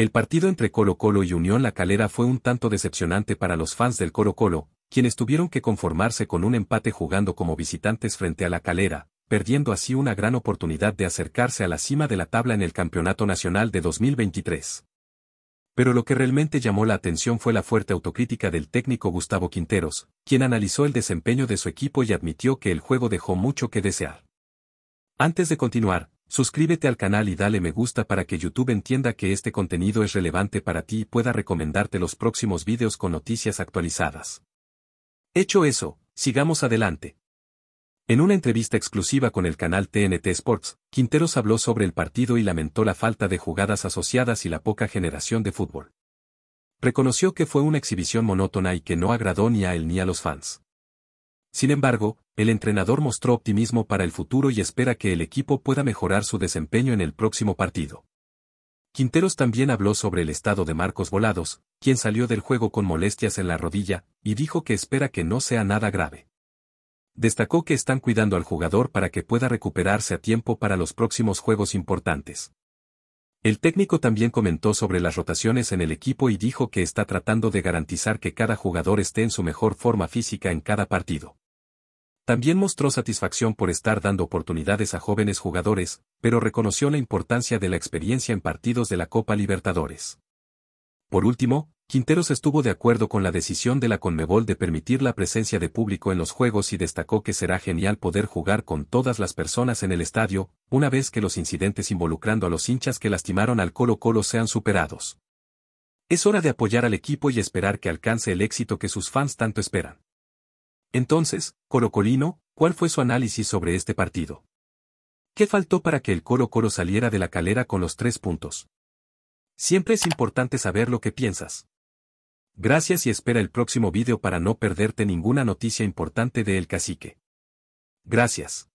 El partido entre Colo Colo y Unión La Calera fue un tanto decepcionante para los fans del Colo Colo, quienes tuvieron que conformarse con un empate jugando como visitantes frente a La Calera, perdiendo así una gran oportunidad de acercarse a la cima de la tabla en el Campeonato Nacional de 2023. Pero lo que realmente llamó la atención fue la fuerte autocrítica del técnico Gustavo Quinteros, quien analizó el desempeño de su equipo y admitió que el juego dejó mucho que desear. Antes de continuar, Suscríbete al canal y dale me gusta para que YouTube entienda que este contenido es relevante para ti y pueda recomendarte los próximos vídeos con noticias actualizadas. Hecho eso, sigamos adelante. En una entrevista exclusiva con el canal TNT Sports, Quinteros habló sobre el partido y lamentó la falta de jugadas asociadas y la poca generación de fútbol. Reconoció que fue una exhibición monótona y que no agradó ni a él ni a los fans. Sin embargo, el entrenador mostró optimismo para el futuro y espera que el equipo pueda mejorar su desempeño en el próximo partido. Quinteros también habló sobre el estado de Marcos Volados, quien salió del juego con molestias en la rodilla, y dijo que espera que no sea nada grave. Destacó que están cuidando al jugador para que pueda recuperarse a tiempo para los próximos juegos importantes. El técnico también comentó sobre las rotaciones en el equipo y dijo que está tratando de garantizar que cada jugador esté en su mejor forma física en cada partido. También mostró satisfacción por estar dando oportunidades a jóvenes jugadores, pero reconoció la importancia de la experiencia en partidos de la Copa Libertadores. Por último, Quinteros estuvo de acuerdo con la decisión de la Conmebol de permitir la presencia de público en los juegos y destacó que será genial poder jugar con todas las personas en el estadio, una vez que los incidentes involucrando a los hinchas que lastimaron al Colo Colo sean superados. Es hora de apoyar al equipo y esperar que alcance el éxito que sus fans tanto esperan. Entonces, Corocolino, ¿cuál fue su análisis sobre este partido? ¿Qué faltó para que el Coro Coro saliera de la calera con los tres puntos? Siempre es importante saber lo que piensas. Gracias y espera el próximo vídeo para no perderte ninguna noticia importante de El Cacique. Gracias.